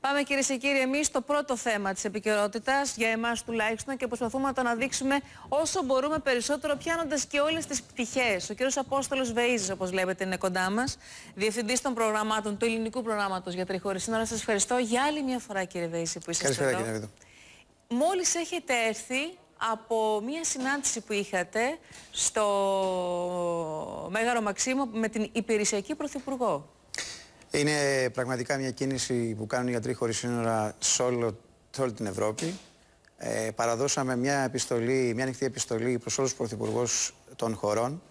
Πάμε κυρίες και κύριοι εμείς στο πρώτο θέμα της επικαιρότητας, για εμάς τουλάχιστον, και προσπαθούμε να το αναδείξουμε όσο μπορούμε περισσότερο, πιάνοντας και όλες τις πτυχές. Ο κύριος Απόστολος Βείζη, όπως βλέπετε, είναι κοντά μας, διευθυντής των προγραμμάτων του ελληνικού προγράμματος για τριχώρη σύνορα. Σας ευχαριστώ για άλλη μια φορά, κύριε Βείζη, που είστε εδώ. Καλησπέρα, κύριε Μόλις έχετε έρθει από μια συνάντηση που είχατε στο Μέγαρο Μαξίμου με την υπηρεσιακή πρωθυπουργό. Είναι πραγματικά μια κίνηση που κάνουν οι γιατροί χωρίς σύνορα σε, όλο, σε όλη την Ευρώπη. Ε, παραδώσαμε μια επιστολή, μια ανοιχτή επιστολή προς όλους τους πρωθυπουργούς των χωρών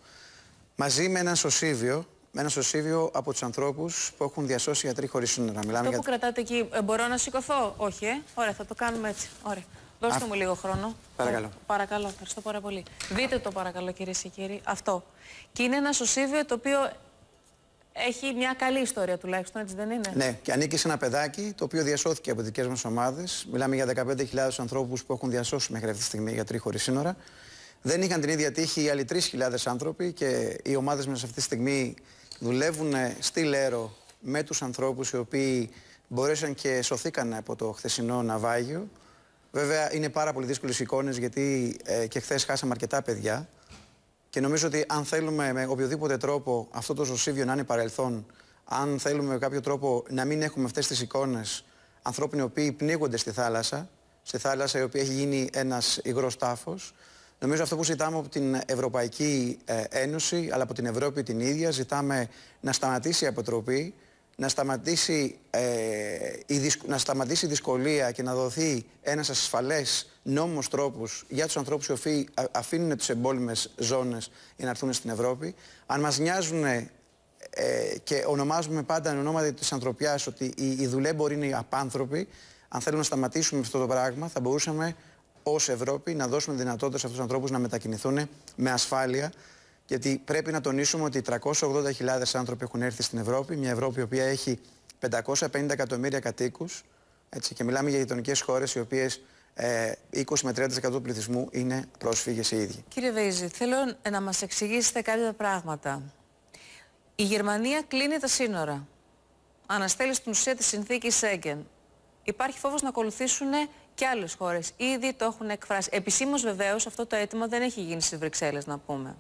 μαζί με ένα σωσίβιο με ένα σωσίβιο από τους ανθρώπους που έχουν διασώσει γιατροί χωρίς σύνορα. Μιλάμε για... που κρατάτε εκεί, ε, μπορώ να σηκωθώ. Όχι, ε. Ωραία, θα το κάνουμε έτσι. Ωραία. Δώστε μου λίγο χρόνο. Παρακαλώ. Ε, παρακαλώ, ευχαριστώ πάρα πολύ. Δείτε το παρακαλώ κυρίες και κύριοι. Αυτό. Και είναι ένα σωσίβιο το οποίο έχει μια καλή ιστορία τουλάχιστον, έτσι δεν είναι. Ναι, και ανήκει σε ένα παιδάκι το οποίο διασώθηκε από δικές μας ομάδες. Μιλάμε για 15.000 ανθρώπους που έχουν διασώσει μέχρι αυτή τη στιγμή γιατροί χωρίς σύνορα. Δεν είχαν την ίδια τύχη οι άλλοι 3.000 άνθρωποι και οι ομάδες μας αυτή τη στιγμή δουλεύουν στη Λέρο με τους ανθρώπους οι οποίοι μπορέσαν και σωθήκαν από το χθεσινό ναυάγιο. Βέβαια είναι πάρα πολύ δύσκολες εικόνες γιατί ε, και χθες χάσαμε αρκετά παιδιά. Και νομίζω ότι αν θέλουμε με οποιοδήποτε τρόπο αυτό το ζωσίβιο να είναι παρελθόν, αν θέλουμε με κάποιο τρόπο να μην έχουμε αυτές τις εικόνες ανθρώπων οι οποίοι πνίγονται στη θάλασσα, στη θάλασσα η οποία έχει γίνει ένας υγρός τάφος, Νομίζω αυτό που ζητάμε από την Ευρωπαϊκή ε, Ένωση, αλλά από την Ευρώπη την ίδια, ζητάμε να σταματήσει η αποτροπή, να σταματήσει, ε, η να σταματήσει η δυσκολία και να δοθεί ένας ασφαλές νόμος τρόπος για τους ανθρώπους οι οποίοι αφήνουν τις εμπόλυμες ζώνες για να έρθουν στην Ευρώπη. Αν μας νοιάζουν ε, και ονομάζουμε πάντα εν ονόματι της ανθρωπιάς ότι οι, οι να είναι οι απάνθρωποι, αν θέλουμε να σταματήσουμε αυτό το πράγμα θα μπορούσαμε ως Ευρώπη να δώσουμε δυνατότητα σε αυτούς τους ανθρώπους να μετακινηθούν με ασφάλεια γιατί πρέπει να τονίσουμε ότι 380.000 άνθρωποι έχουν έρθει στην Ευρώπη, μια Ευρώπη η οποία έχει 550 εκατομμύρια κατοίκους. Και μιλάμε για γειτονικές χώρες οι οποίες 20 ε, με 30% του πληθυσμού είναι πρόσφυγες οι ίδιοι. Κύριε Βέιζη, θέλω να μας εξηγήσετε κάποια πράγματα. Η Γερμανία κλείνει τα σύνορα. Αναστέλει στην ουσία τη συνθήκη Σέγγεν. Υπάρχει φόβος να ακολουθήσουν και άλλες χώρες. Ήδη το έχουν εκφράσει. Επισήμως, βεβαίως, αυτό το αίτημα δεν έχει γίνει στις Βρυξέλλες, να πούμε.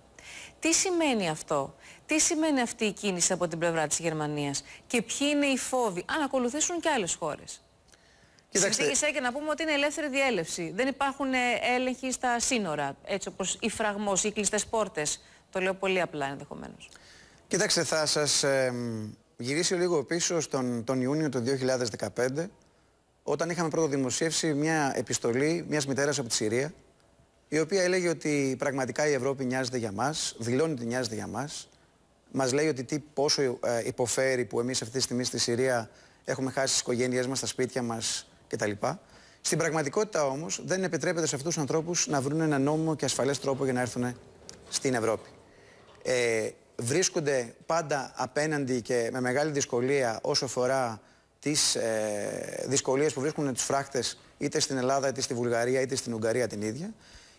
Τι σημαίνει αυτό, τι σημαίνει αυτή η κίνηση από την πλευρά της Γερμανίας και ποιοι είναι οι φόβοι, αν ακολουθήσουν και άλλες χώρες. Συνθήκησέ και να πούμε ότι είναι ελεύθερη διέλευση. Δεν υπάρχουν ε, έλεγχοι στα σύνορα, έτσι όπως οι φραγμός, οι κλειστές πόρτες. Το λέω πολύ απλά ενδεχομένως. Κοιτάξτε, θα σας ε, γυρίσω λίγο πίσω στον τον Ιούνιο του 2015, όταν είχαμε πρώτο δημοσίευση μια επιστολή μιας μητέρας από τη Συρία, η οποία έλεγε ότι πραγματικά η Ευρώπη νοιάζεται για μας, δηλώνει ότι νοιάζεται για μας. Μας λέει ότι τι, πόσο ε, υποφέρει που εμείς αυτή τη στιγμή στη Συρία έχουμε χάσει τις οικογένειές μας, τα σπίτια μας κτλ. Στην πραγματικότητα όμως δεν επιτρέπεται σε αυτούς τους ανθρώπους να βρουν ένα νόμιμο και ασφαλές τρόπο για να έρθουν στην Ευρώπη. Ε, βρίσκονται πάντα απέναντι και με μεγάλη δυσκολία όσο αφορά τις ε, δυσκολίες που βρίσκουν τους φράχτες είτε στην Ελλάδα, είτε στη Βουλγαρία, είτε στην Ουγγαρία την ίδια.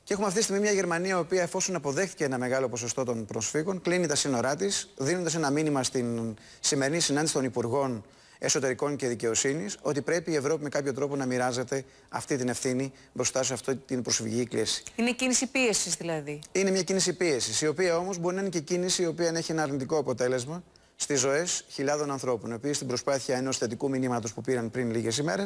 Και έχουμε αυτή τη στιγμή μια Γερμανία, η οποία εφόσον αποδέχτηκε ένα μεγάλο ποσοστό των προσφύγων, κλείνει τα σύνορά της, δίνοντας ένα μήνυμα στην σημερινή συνάντηση των Υπουργών Εσωτερικών και Δικαιοσύνης, ότι πρέπει η Ευρώπη με κάποιο τρόπο να μοιράζεται αυτή την ευθύνη μπροστά σε αυτή την προσφυγική κλίση. Είναι κίνηση πίεσης, δηλαδή. Είναι μια κίνηση πίεσης, η οποία όμως μπορεί να είναι και κίνηση η οποία έχει ένα αρνητικό αποτέλεσμα στις ζωές χιλιάδων ανθρώπων, οι οποίοι στην προσπάθεια ενός θετικού μηνύματος που πήραν πριν λίγες ημέρες,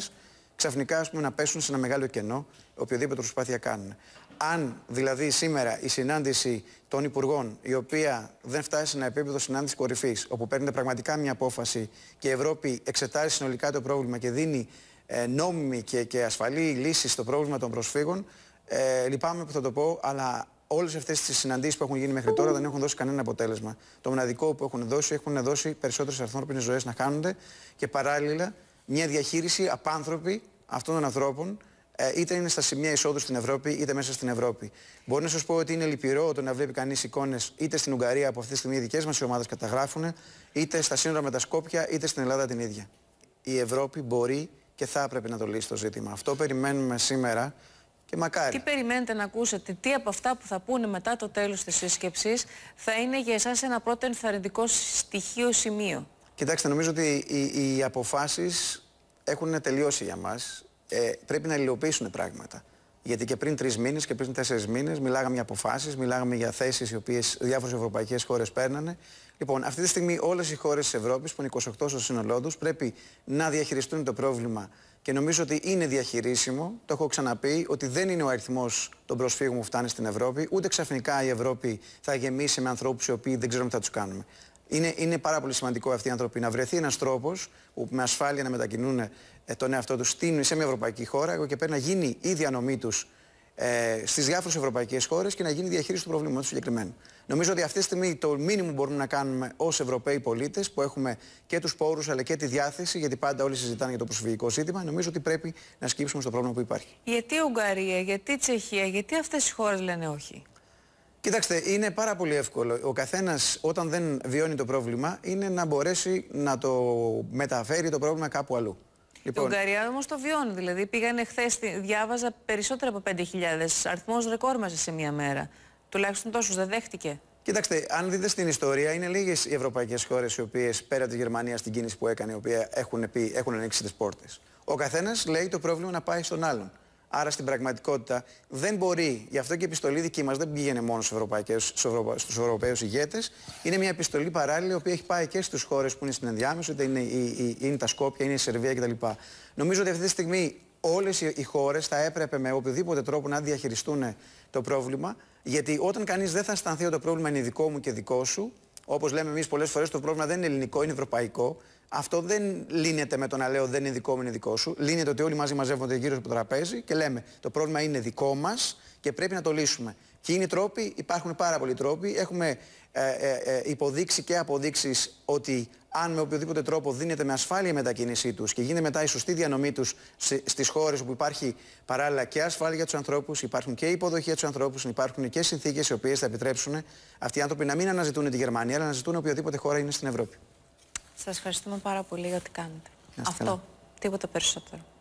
ξαφνικά πούμε, να πέσουν σε ένα μεγάλο κενό, οποιοδήποτε προσπάθεια κάνουν. Αν δηλαδή σήμερα η συνάντηση των Υπουργών, η οποία δεν φτάσει σε ένα επίπεδο συνάντησης κορυφής, όπου παίρνεται πραγματικά μια απόφαση και η Ευρώπη εξετάζει συνολικά το πρόβλημα και δίνει ε, νόμιμη και, και ασφαλή λύση στο πρόβλημα των προσφύγων, ε, λυπάμαι που θα το πω, αλλά όλες αυτές τις συναντήσεις που έχουν γίνει μέχρι τώρα δεν έχουν δώσει κανένα αποτέλεσμα. Το μοναδικό που έχουν δώσει, έχουν δώσει περισσότερες ανθρώπινες ζωές να χάνονται και παράλληλα μια διαχείριση απάνθρωπη αυτών των ανθρώπων ε, είτε είναι στα σημεία εισόδου στην Ευρώπη είτε μέσα στην Ευρώπη. Μπορώ να σας πω ότι είναι λυπηρό το να βλέπει κανείς εικόνες είτε στην Ουγγαρία που αυτή τη στιγμή οι δικές μας ομάδες καταγράφουν, είτε στα σύνορα με τα Σκόπια, είτε στην Ελλάδα την ίδια. Η Ευρώπη μπορεί και θα έπρεπε να το λύσει το ζήτημα. Αυτό περιμένουμε σήμερα και μακάρι. Τι περιμένετε να ακούσετε, τι από αυτά που θα πούνε μετά το τέλος της σύσκεψης θα είναι για εσάς ένα πρώτο ενθαρρυντικό στοιχείο σημείο. Κοιτάξτε, νομίζω ότι οι, οι αποφάσεις έχουν τελειώσει για μας ε, πρέπει να υλοποιήσουν πράγματα. Γιατί και πριν τρεις μήνες και πριν τέσσερις μήνες μιλάγαμε για αποφάσεις, μιλάγαμε για θέσεις οι οποίες διάφορες ευρωπαϊκές χώρες παίρνανε. Λοιπόν, αυτή τη στιγμή όλες οι χώρες της Ευρώπης, που είναι 28 στο σύνολό τους, πρέπει να διαχειριστούν το πρόβλημα και νομίζω ότι είναι διαχειρίσιμο. Το έχω ξαναπεί ότι δεν είναι ο αριθμός των προσφύγων που φτάνει στην Ευρώπη, ούτε ξαφνικά η Ευρώπη θα γεμίσει με ανθρώπους οι οποίοι δεν ξέρουμε τι θα τους κάνουμε. Είναι, είναι πάρα πολύ σημαντικό αυτοί οι άνθρωποι να βρεθεί ένας τρόπος που με ασφάλεια να μετακινούν ε, τον εαυτό τους σε μια ευρωπαϊκή χώρα. και πέρα να γίνει η διανομή τους ε, στις διάφορες ευρωπαϊκές χώρες και να γίνει η διαχείριση του προβλήματος συγκεκριμένου. Νομίζω ότι αυτή τη στιγμή το μήνυμα που μπορούμε να κάνουμε ως Ευρωπαίοι πολίτες, που έχουμε και τους πόρους αλλά και τη διάθεση, γιατί πάντα όλοι συζητάνε για το προσφυγικό ζήτημα, νομίζω ότι πρέπει να σκύψουμε στο πρόβλημα που υπάρχει. Γιατί Ουγγαρία, γιατί Τσεχία, γιατί αυτές οι χώρες λένε όχι. Κοιτάξτε, είναι πάρα πολύ εύκολο. Ο καθένας, όταν δεν βιώνει το πρόβλημα, είναι να μπορέσει να το μεταφέρει το πρόβλημα κάπου αλλού. Λοιπόν. Ουγγαρία όμως το βιώνει. Δηλαδή, πήγανε χθες, διάβαζα περισσότερα από 5.000. Αριθμός ρεκόρ μέσα σε μία μέρα. Τουλάχιστον τόσους δεν δέχτηκε. Κοιτάξτε, αν δείτε στην ιστορία, είναι λίγες οι ευρωπαϊκές χώρες οι οποίες πέρα τη Γερμανία στην κίνηση που έκανε, οι οποίε έχουν, έχουν ανοίξει τις πόρτες. Ο καθένας λέει το πρόβλημα να πάει στον άλλον. Άρα στην πραγματικότητα δεν μπορεί, γι' αυτό και η επιστολή δική μας δεν πήγαινε μόνο στους Ευρωπα... Ευρωπαίους ηγέτες. Είναι μια επιστολή παράλληλη, η οποία έχει πάει και στις χώρες που είναι στην ενδιάμεση, είτε είναι, η, είναι τα Σκόπια, είναι η Σερβία κτλ. Νομίζω ότι αυτή τη στιγμή όλες οι χώρες θα έπρεπε με οποιοδήποτε τρόπο να διαχειριστούν το πρόβλημα, γιατί όταν κανείς δεν θα αισθανθεί ότι το πρόβλημα είναι δικό μου και δικό σου, Όπως λέμε εμείς πολλές φορές, το πρόβλημα δεν είναι ελληνικό, είναι ευρωπαϊκό. Αυτό δεν λύνεται με το να λέω δεν είναι δικό μου, είναι δικό σου. Λύνεται ότι όλοι μαζί μαζεύονται γύρω από το τραπέζι και λέμε το πρόβλημα είναι δικό μας και πρέπει να το λύσουμε. Και είναι τρόποι, υπάρχουν πάρα πολλοί τρόποι. Έχουμε ε, ε, ε υποδείξει και αποδείξεις ότι αν με οποιοδήποτε τρόπο δίνεται με ασφάλεια η μετακίνησή τους και γίνεται μετά η σωστή διανομή τους στις χώρες όπου υπάρχει παράλληλα και ασφάλεια για τους ανθρώπους, υπάρχουν και υποδοχή για τους ανθρώπους, υπάρχουν και συνθήκες οι οποίες θα επιτρέψουν αυτοί οι άνθρωποι να μην αναζητούν τη Γερμανία, αλλά να ζητούν οποιοδήποτε χώρα είναι στην Ευρώπη. Σας ευχαριστούμε πάρα πολύ για ό,τι κάνετε. Αυτό, τίποτα περισσότερο.